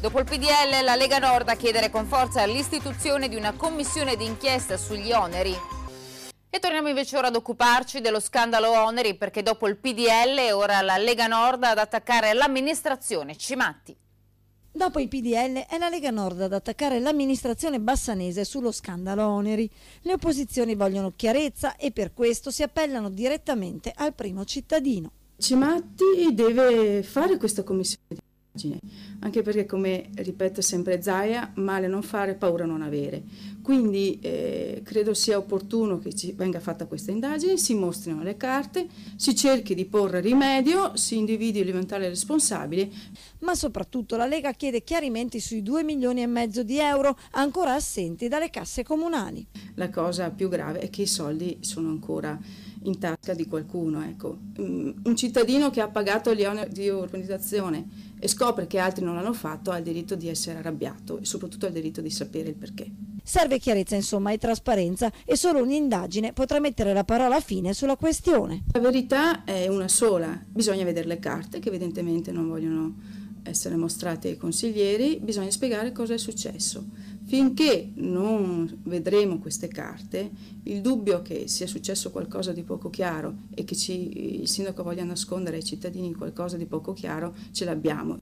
Dopo il PDL, la Lega Nord a chiedere con forza l'istituzione di una commissione d'inchiesta sugli oneri. E torniamo invece ora ad occuparci dello scandalo oneri perché dopo il PDL è ora la Lega Nord ad attaccare l'amministrazione Cimatti. Dopo il PDL è la Lega Nord ad attaccare l'amministrazione bassanese sullo scandalo oneri. Le opposizioni vogliono chiarezza e per questo si appellano direttamente al primo cittadino. Cimatti deve fare questa commissione stupidaggine, anche perché come ripete sempre Zaia, male non fare, paura non avere. Quindi eh, credo sia opportuno che venga fatta questa indagine, si mostrino le carte, si cerchi di porre rimedio, si individui l'eventuale responsabile. Ma soprattutto la Lega chiede chiarimenti sui 2 milioni e mezzo di euro ancora assenti dalle casse comunali. La cosa più grave è che i soldi sono ancora in tasca di qualcuno. Ecco. Mm, un cittadino che ha pagato gli oneri di urbanizzazione e scopre che altri non l'hanno fatto ha il diritto di essere arrabbiato e soprattutto ha il diritto di sapere il perché. Serve chiarezza insomma e trasparenza e solo un'indagine potrà mettere la parola fine sulla questione. La verità è una sola, bisogna vedere le carte che evidentemente non vogliono essere mostrate ai consiglieri, bisogna spiegare cosa è successo Finché non vedremo queste carte, il dubbio che sia successo qualcosa di poco chiaro e che ci, il sindaco voglia nascondere ai cittadini qualcosa di poco chiaro ce l'abbiamo.